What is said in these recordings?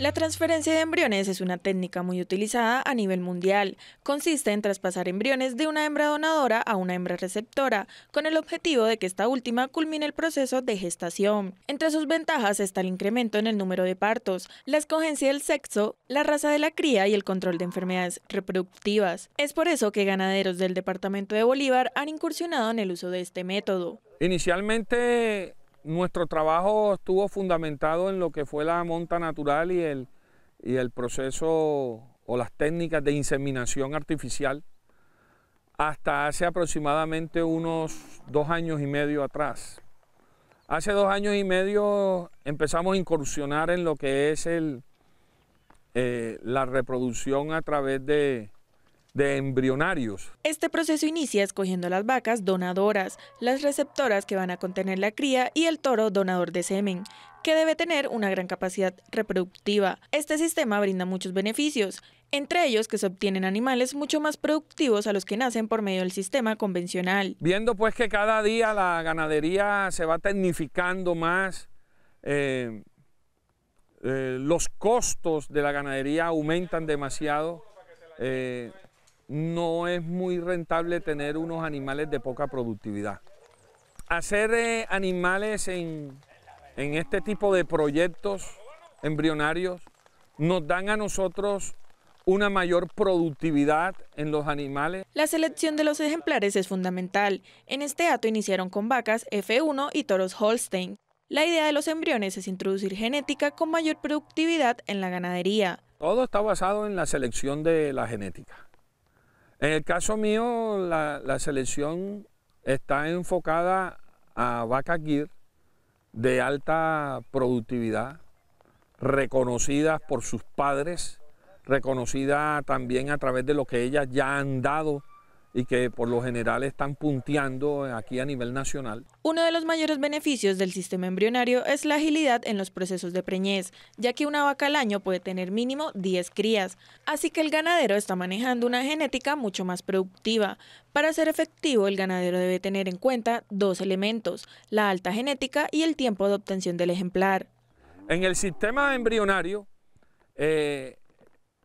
La transferencia de embriones es una técnica muy utilizada a nivel mundial. Consiste en traspasar embriones de una hembra donadora a una hembra receptora, con el objetivo de que esta última culmine el proceso de gestación. Entre sus ventajas está el incremento en el número de partos, la escogencia del sexo, la raza de la cría y el control de enfermedades reproductivas. Es por eso que ganaderos del departamento de Bolívar han incursionado en el uso de este método. Inicialmente nuestro trabajo estuvo fundamentado en lo que fue la monta natural y el, y el proceso o las técnicas de inseminación artificial hasta hace aproximadamente unos dos años y medio atrás. Hace dos años y medio empezamos a incursionar en lo que es eh, la reproducción a través de, de embrionarios. Este proceso inicia escogiendo las vacas donadoras, las receptoras que van a contener la cría y el toro donador de semen, que debe tener una gran capacidad reproductiva. Este sistema brinda muchos beneficios, entre ellos que se obtienen animales mucho más productivos a los que nacen por medio del sistema convencional. Viendo pues que cada día la ganadería se va tecnificando más, eh, eh, los costos de la ganadería aumentan demasiado, eh, no es muy rentable tener unos animales de poca productividad. Hacer eh, animales en, en este tipo de proyectos embrionarios nos dan a nosotros una mayor productividad en los animales. La selección de los ejemplares es fundamental. En este dato iniciaron con vacas F1 y toros Holstein. La idea de los embriones es introducir genética con mayor productividad en la ganadería. Todo está basado en la selección de la genética. En el caso mío, la, selección está enfocada a vacas guir de alta productividad, reconocidas por sus padres, reconocida también a través de lo que ellas ya han dado y que por lo general están punteando aquí a nivel nacional. Uno de los mayores beneficios del sistema embrionario es la agilidad en los procesos de preñez, ya que una vaca al año puede tener mínimo 10 crías, así que el ganadero está manejando una genética mucho más productiva. Para ser efectivo, el ganadero debe tener en cuenta dos elementos, la alta genética y el tiempo de obtención del ejemplar. En el sistema embrionario, eh,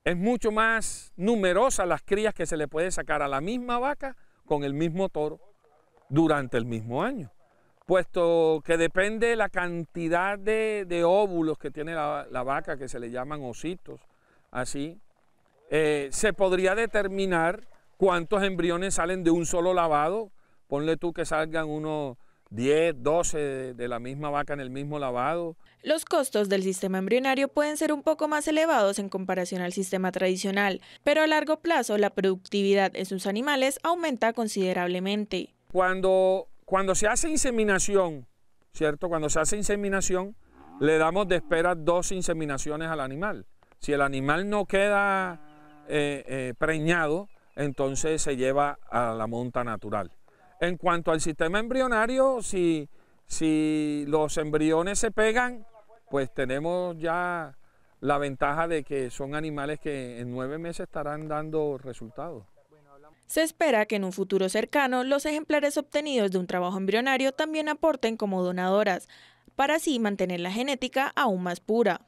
es mucho más numerosa las crías que se le puede sacar a la misma vaca con el mismo toro durante el mismo año, puesto que depende la cantidad de, óvulos que tiene la, vaca, que se le llaman ositos, así, eh, se podría determinar cuántos embriones salen de un solo lavado, ponle tú que salgan unos 10, 12 de la misma vaca en el mismo lavado. Los costos del sistema embrionario pueden ser un poco más elevados en comparación al sistema tradicional, pero a largo plazo la productividad en sus animales aumenta considerablemente. Cuando, se hace inseminación, ¿cierto? Cuando se hace inseminación, le damos de espera dos inseminaciones al animal. Si el animal no queda eh, eh, preñado, entonces se lleva a la monta natural. En cuanto al sistema embrionario, si, si los embriones se pegan, pues tenemos ya la ventaja de que son animales que en nueve meses estarán dando resultados. Se espera que en un futuro cercano los ejemplares obtenidos de un trabajo embrionario también aporten como donadoras, para así mantener la genética aún más pura.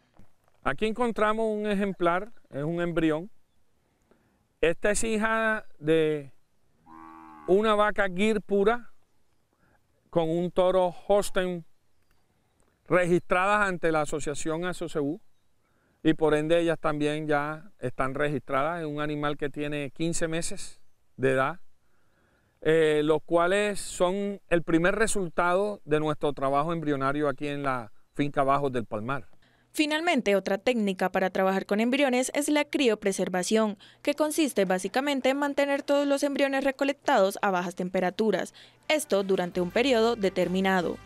Aquí encontramos un ejemplar, es un embrión. Esta es hija de una vaca Gir pura con un toro Holstein registradas ante la asociación ASOCU y por ende ellas también ya están registradas. en un animal que tiene 15 meses de edad, eh, los cuales son el primer resultado de nuestro trabajo embrionario aquí en la finca Bajos del Palmar. Finalmente, otra técnica para trabajar con embriones es la criopreservación, que consiste básicamente en mantener todos los embriones recolectados a bajas temperaturas, esto durante un periodo determinado.